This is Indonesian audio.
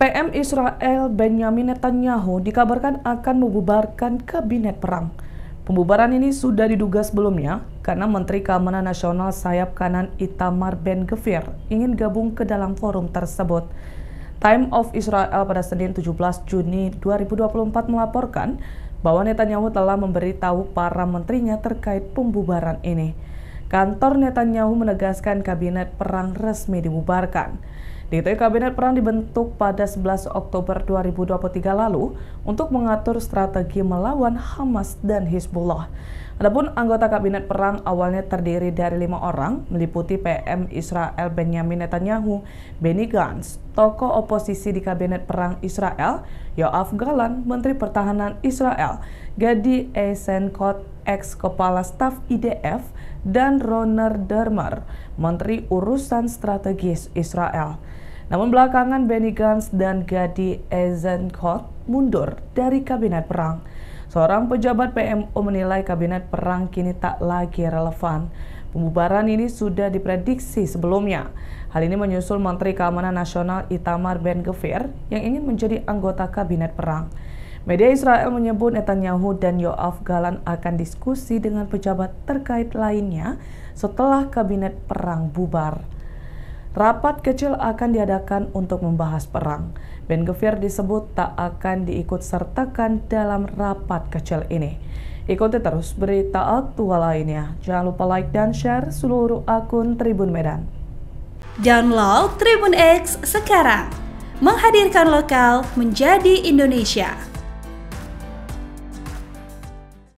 PM Israel Benjamin Netanyahu dikabarkan akan membubarkan kabinet perang. Pembubaran ini sudah diduga sebelumnya karena Menteri Keamanan Nasional sayap kanan Itamar Ben-Gvir ingin gabung ke dalam forum tersebut. Time of Israel pada Senin 17 Juni 2024 melaporkan bahwa Netanyahu telah memberitahu para menterinya terkait pembubaran ini. Kantor Netanyahu menegaskan kabinet perang resmi dibubarkan. Diketahui Kabinet Perang dibentuk pada 11 Oktober 2023 lalu untuk mengatur strategi melawan Hamas dan Hizbullah. Adapun anggota kabinet perang awalnya terdiri dari lima orang, meliputi PM Israel Benjamin Netanyahu, Benny Gantz, tokoh oposisi di kabinet perang Israel, Yoav Galan, Menteri Pertahanan Israel, Gadi Eisenkot, ex kepala staf IDF, dan Roner Dermer, Menteri Urusan Strategis Israel. Namun belakangan Benny Gantz dan Gadi Eisenkot mundur dari kabinet perang. Seorang pejabat PMO menilai kabinet perang kini tak lagi relevan. Pembubaran ini sudah diprediksi sebelumnya. Hal ini menyusul Menteri Keamanan Nasional Itamar Ben-Gvir yang ingin menjadi anggota kabinet perang. Media Israel menyebut Netanyahu dan Yoav Galan akan diskusi dengan pejabat terkait lainnya setelah kabinet perang bubar. Rapat kecil akan diadakan untuk membahas perang. Ben Gevir disebut tak akan diikut sertakan dalam rapat kecil ini. Ikuti terus berita aktual lainnya. Jangan lupa like dan share seluruh akun Tribun Medan. Download Tribun X sekarang. Menghadirkan lokal menjadi Indonesia.